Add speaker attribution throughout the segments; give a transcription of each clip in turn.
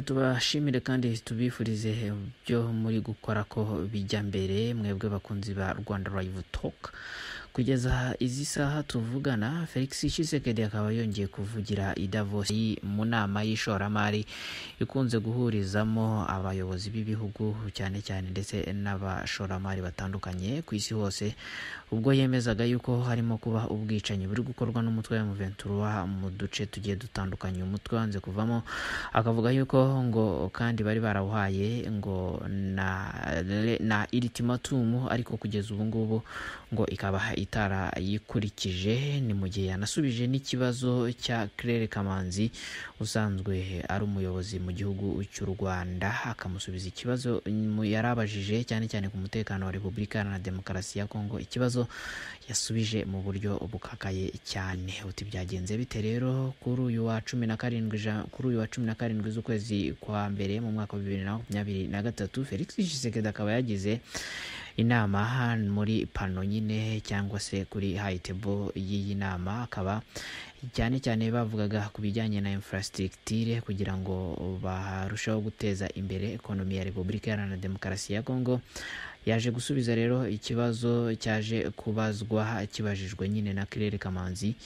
Speaker 1: rero tubashimire kandi tubifurize byo muri gukora ko bijya mbere mwebwe bakunzi ba rwanda live talk kugeza izi saha tuvugana felix shisekedi akaba yongeye kuvugira i mu nama y'ishoramari ikunze guhurizamo abayobozi b'ibihugu cyane cyane ndetse n'abashoramari batandukanye ku isi hose ubwo yemezaga yuko harimo kuba ubwicanyi buri gukorwa n'umutwe wa muventura mu duce tugiye dutandukanye umutwe wanze kuvamo akavuga yuko ngo kandi bari barawuhaye ngo na na irimatumu ariko kugeza ubu ngubu ngo ikaba itarayikurikije ni mu gihe yanasubije n'ikibazo cya Claire Kamanzi usanzwe ari umuyobozi mu gihugu cy'u Rwanda akamusubiza ikibazo yarabajije cyane cyane ku mutekano wa Repubulika na Demokarasi ya Congo ikibazo yasubije mu buryo bukakaye cyane uti byagenze bite rero kuri uyu wa cumi na karindwi kuri uyu wa cumi na karindwi z'ukwezi kwa mbere mu mwaka wa bibiri na makumyabiri na gatatu felix tshisekedi akaba yagize inama muri pano nyine cyangwa se kuri hayitebo y'iyi nama akaba cyane cyane bavugaga ku bijyanye na infrastructure kugira ngo barusheho guteza imbere ekonomi ya repubulika iharanira demokarasi ya Congo yaje gusubiza rero ikibazo cyaje kubazwa kibajijwe nyine na kirere kamanzi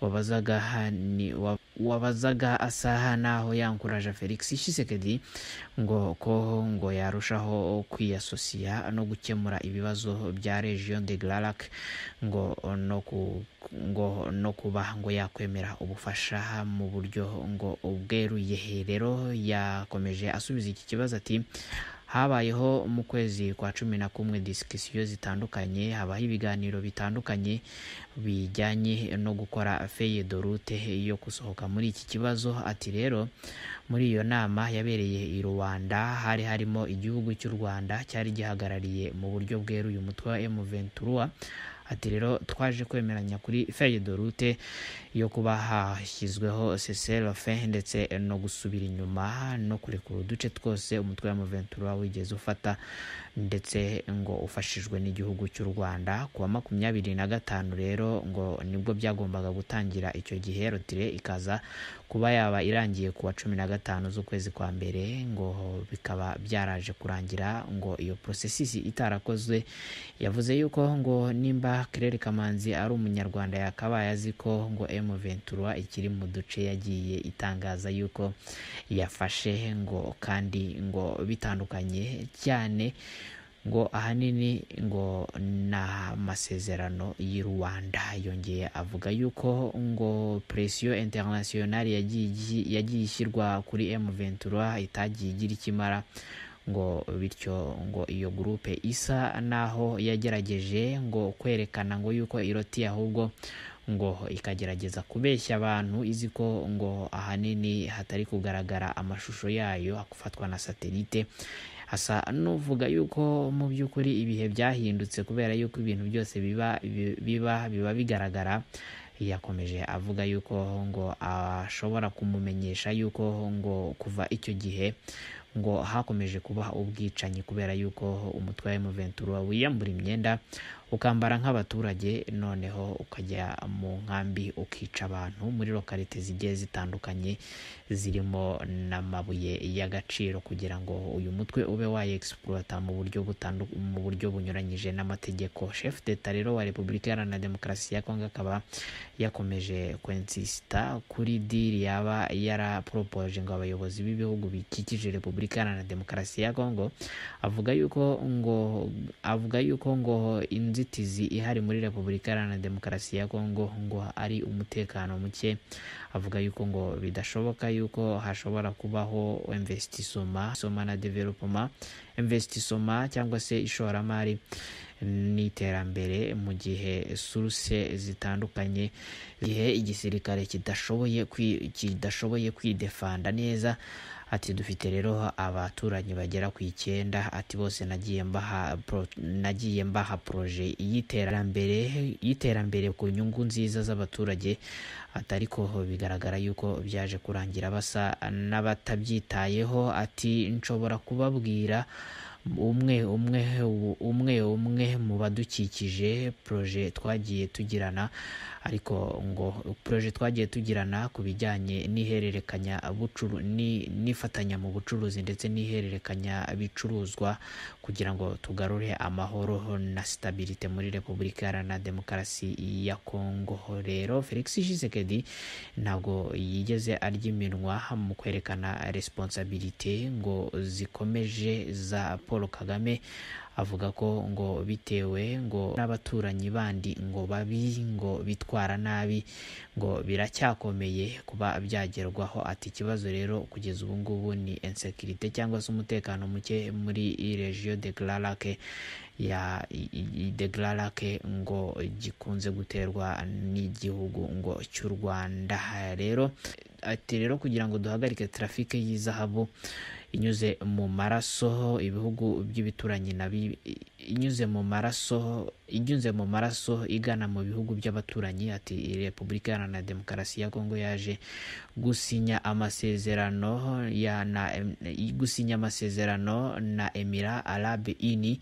Speaker 1: wabazaga ni wa wabazaga asaha naho yankuraje felix shisekedi ngo ko ngo yarushaho kwiyasosiya no gukemura ibibazo bya region de glarac ngo no ku ngo no kuba ngo yakwemera ubufasha mu buryo ngo ubweruye rero yakomeje asubiza iki kibazo ati habayeho mu kwezi kwa cumi na kumwe disikisiyo zitandukanye habaho ibiganiro bitandukanye bijyanye no gukora feye dorute yo gusohoka muri iki kibazo ati rero muri iyo nama yabereye i rwanda hari harimo igihugu cy'u rwanda cyari gihagarariye mu buryo bweruye umutwe wa M23 ati rero twaje kwemeranya kuri feye de yo kuba hashyizweho seserofe ndetse no gusubira inyuma no kurekura uduce twose umutwe wa muventura wigeze ufata ndetse ngo ufashijwe n'igihugu cy'u rwanda kuwa makumyabiri na gatanu rero ngo nibwo byagombaga gutangira icyo gihe rotire ikaza kuba yaba irangiye ku wa cumi na gatanu z'ukwezi kwa mbere ngo bikaba byaraje kurangira ngo iyo porosesisi itarakozwe yavuze yuko ngo nimba Claire Kamanzi ari umunyarwanda yakabaye azi ko ngo M23 ikiri mu duce yagiye itangaza yuko yafashe ngo kandi ngo bitandukanye cyane ngo ahanini ngo na amasezerano y'i rwanda yongeye avuga yuko ngo presiyo internationale yagiye ishyirwa kuri M23 itagiye igira icyo ngo bityo ngo iyo gurupe isa naho yagerageje ngo kwerekana ngo yuko iroti ahubwo ngo ikagerageza kubeshya abantu izi ko ngo ahanini hatari kugaragara amashusho yayo akufatwa na satelite hasa n'uvuga yuko mu by'ukuri ibihe byahindutse kubera yuko ibintu byose biba biba biba bigaragara yakomeje avuga yuko ngo ashobora kumumenyesha yuko ngo kuva icyo gihe ngo hakomeje kuba ubwicanyi kubera yuko umutwe wa M23 wiyambura imyenda ukambara nk'abaturage noneho ukajya mu nkambi ukica abantu muri lokarite zigiye zitandukanye zirimo n'amabuye y'agaciro kugira ngo uyu mutwe ube wayegisipurata mu buryo mu buryo bunyuranyije n'amategeko shefu d'etat rero wa repubulika iharanira demokarasi ya kongo akaba yakomeje kwensisita kuri diri yaba yaraporopoje ngo abayobozi b'ibihugu bikikije repubulika iharanira demokarasi ya kongo avuga yuko ngo avuga yuko ngo nzitizi ihari muri repubulika iharanira demokarasi ya kongo ngo ari umutekano muke avuga yuko ngo bidashoboka yuko hashobora kubaho investisoma soma na developoma investisoma cyangwa se ishoramari n'iterambere mu gihe suruse zitandukanye igihe igisirikare kidashoboye kidashoboye kwidefanda neza ati dufite rero abaturanyi bagera ku icyenda ati bose nagiye mbaha nagiye mbaha poroje y'iterambere y'iterambere ku nyungu nziza z'abaturage ati ariko bigaragara yuko byaje kurangira basa n'abatabyitayeho ati nshobora kubabwira umwe umwe umwe umwe mu badukikije poroje twagiye tugirana ariko ngo poroje twagiye tugirana ku bijyanye n'ihererekanya n'ifatanya mu bucuruzi ndetse n'ihererekanya bicuruzwa kugira ngo tugarure amahoro na sitabirite muri repubulika iharanira demokarasi ya kongo rero felix shisekedi ntabwo yigeze arya iminwa mu kwerekana responsabilite ngo zikomeje za paul kagame avuga ko ngo bitewe ngo n'abaturanyi bandi ngo babi ngo bitwara nabi ngo biracyakomeye kuba byagerwaho ati ikibazo rero kugeza ubu ngubu ni insekirite cyangwa se umutekano muke muri regiyo de gararake ya degararake ngo gikunze guterwa n'igihugu ngo cy'u Rwanda rero ati rero kugira ngo duhagarike trafike y'izahabu inyuze mu maraso ibihugu by'ibituranyi inyuze mu maraso inyuze mu maraso igana mu bihugu by'abaturanyi ati repubulika iharanira demokarasi ya kongo yaje gusinya amasezerano ya na gusinya amasezerano na emira arabe ini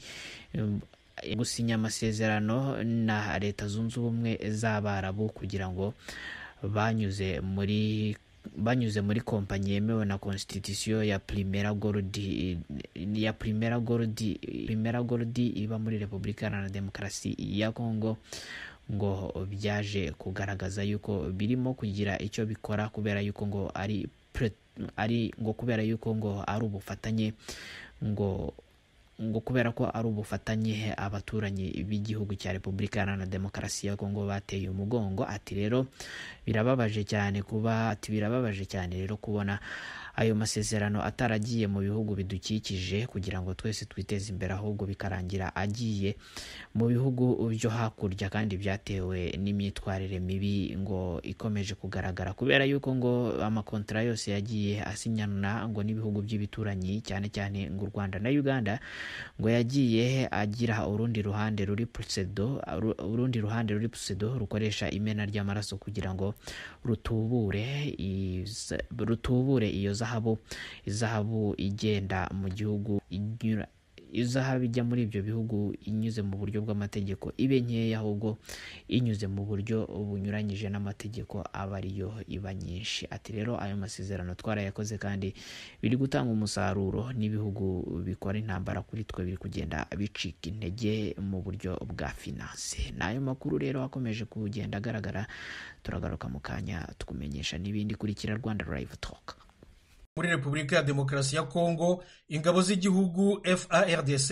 Speaker 1: gusinya amasezerano na leta zunze ubumwe z'abarabu kugira ngo banyuze muri banyuze muri kompanyi yemewe na constitution ya primera gold ya primera gold primera gold iba muri repubulika iharanira demokarasi ya congo ngo byaje kugaragaza yuko birimo kugira icyo bikora kubera yuko ngo ari ari ngo kubera yuko ngo ari ubufatanye ngo ngo kubera ko ari ubufatanye abaturanyi b'igihugu cya repubulika iharanira demokarasi ya kongo bateye umugongo ati rero birababaje cyane kuba ati birababaje cyane rero kubona ayo masezerano ataragiye mu bihugu bidukikije kugira ngo twese twiteze imbere ahubwo bikarangira agiye mu bihugu byo hakurya kandi byatewe n'imyitwarire mibi ngo ikomeje kugaragara kubera yuko ngo amakontara yose yagiye asinyana ngo n'ibihugu by'ibituranyi cyane cyane ngo u Rwanda na Uganda ngo yagiye agira urundi ruhande ruri pusedo urundi ruhande ruri pusedo rukoresha imena ry'amaraso kugira ngo rutubure rutubure iyo zahabu izahabu igenda mu gihugu inyura izahabu ijya muri ibyo bihugu inyuze mu buryo bw'amategeko ibe nkeya ahubwo inyuze mu buryo bunyuranyije n'amategeko aba ariyo iba nyinshi ati rero ayo masezerano twarayakoze kandi biri gutanga umusaruro n'ibihugu bikora intambara kuri twe biri kugenda bicika intege mu buryo bwa finanse n'ayo makuru rero akomeje kugenda agaragara turagaruka mu kanya tukumenyesha n'ibindi kurikira rwanda live talk muri repubulika ya demokarasi ya kongo ingabo z'igihugu FARDC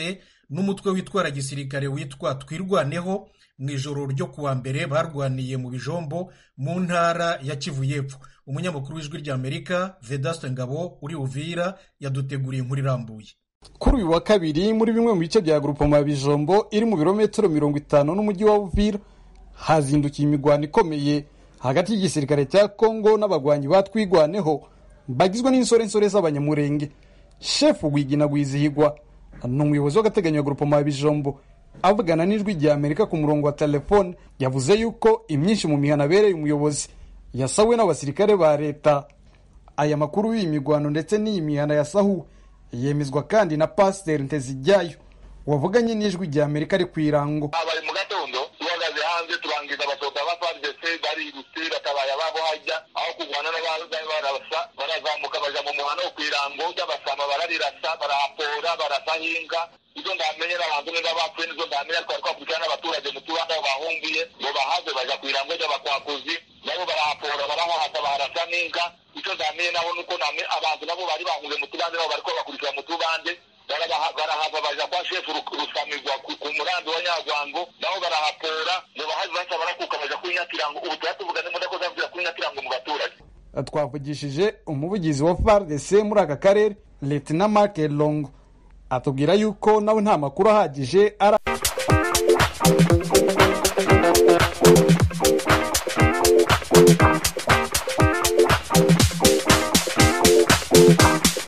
Speaker 1: n'umutwe witwara gisirikare witwa twirwaneho mu ijoro ryo kuwa mbere barwaniye mu bijombo mu ntara ya kivu y'epfo umunyamakuru w'ijwi ry'amerika vedaste ngabo uri uvira yaduteguriye inkuru irambuye kuri uyu wa kabiri muri bimwe mu bice bya grupoma ya bijombo iri mu birometero mirongo itanu n'umujyi wa uvira hazindukiye imirwano ikomeye hagati y'igisirikare cya kongo n'abagwanyi batwigwaneho bagizwe n'insorensore z'abanyamurenge shefu gwigina gwizihigwa ni umuyobozi w'agateganyo wa grupoma bijombo avugana n'ijwi rya amerika ku murongo wa telefone yavuze yuko imyinshi mu mihana abereye umuyobozi yasawe n'abasirikare ba leta aya makuru y'iyi migwano ndetse n'iyi mihana yasahuwe yemezwa kandi na pasiteri ntezijyayo wavuganye n'ijwi rya amerika ari ku irango barazamuka bajya mu muhanda wo ku irambo ry'abasama bararirasa barahapora barasahinga izo ndamenye n'abantu niba bapfuye n'izo ndamenye twari twakurikirana n'abaturage mu tubanda aho bahungiye ngo bahave bajya ku irambo ry'abakwakuzi nabo barahapora barahahata barasa n'inka icyo ndamenye naho nuko abantu nabo bari bahunguye mu tubande nabo bari kubakurikira mu tubande barahava baja kwa shefu rusamizwa ku murambi wa nyagwango nabo barahapora ngo bahazi basa barakuka baja kwinyakira ngo ubu tuba twavugishije umuvugizi wa FARDC muri aka karere na Mark Longo atubwira yuko nawe nta makuru ahagije ara